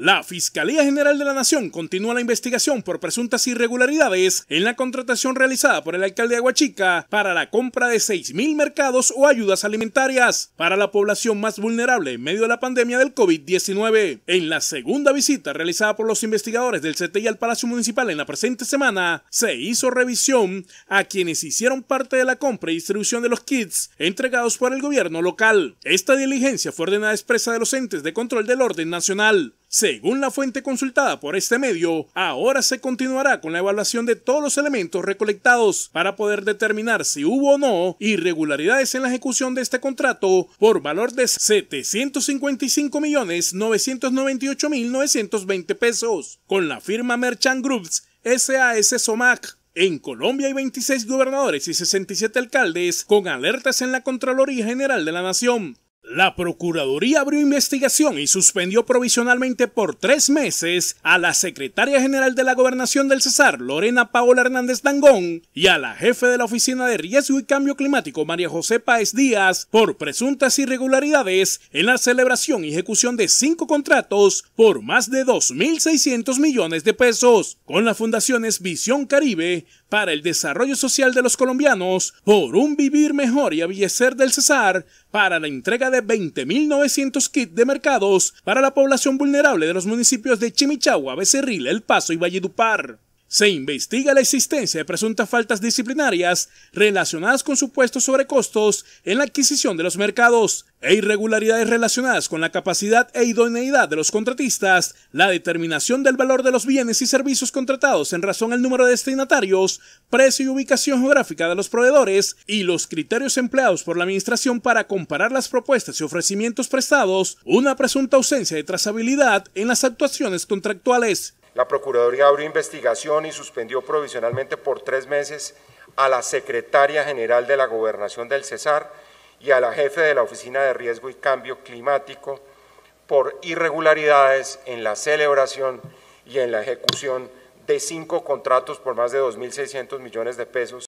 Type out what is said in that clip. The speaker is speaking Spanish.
La Fiscalía General de la Nación continúa la investigación por presuntas irregularidades en la contratación realizada por el alcalde de Aguachica para la compra de 6.000 mercados o ayudas alimentarias para la población más vulnerable en medio de la pandemia del COVID-19. En la segunda visita realizada por los investigadores del CTI al Palacio Municipal en la presente semana, se hizo revisión a quienes hicieron parte de la compra y distribución de los kits entregados por el gobierno local. Esta diligencia fue ordenada expresa de los entes de control del orden nacional. Según la fuente consultada por este medio, ahora se continuará con la evaluación de todos los elementos recolectados para poder determinar si hubo o no irregularidades en la ejecución de este contrato por valor de 755.998.920 pesos con la firma Merchant Groups SAS Somac. En Colombia hay 26 gobernadores y 67 alcaldes con alertas en la Contraloría General de la Nación la Procuraduría abrió investigación y suspendió provisionalmente por tres meses a la secretaria general de la Gobernación del Cesar, Lorena Paola Hernández Dangón, y a la jefe de la Oficina de Riesgo y Cambio Climático, María José Páez Díaz, por presuntas irregularidades en la celebración y ejecución de cinco contratos por más de 2.600 millones de pesos con las fundaciones Visión Caribe, para el desarrollo social de los colombianos por un vivir mejor y avillecer del César, para la entrega de 20.900 kits de mercados para la población vulnerable de los municipios de Chimichagua, Becerril, El Paso y Valledupar. Se investiga la existencia de presuntas faltas disciplinarias relacionadas con supuestos sobrecostos en la adquisición de los mercados e irregularidades relacionadas con la capacidad e idoneidad de los contratistas, la determinación del valor de los bienes y servicios contratados en razón al número de destinatarios, precio y ubicación geográfica de los proveedores y los criterios empleados por la administración para comparar las propuestas y ofrecimientos prestados, una presunta ausencia de trazabilidad en las actuaciones contractuales la Procuraduría abrió investigación y suspendió provisionalmente por tres meses a la Secretaria General de la Gobernación del Cesar y a la jefe de la Oficina de Riesgo y Cambio Climático por irregularidades en la celebración y en la ejecución de cinco contratos por más de 2.600 millones de pesos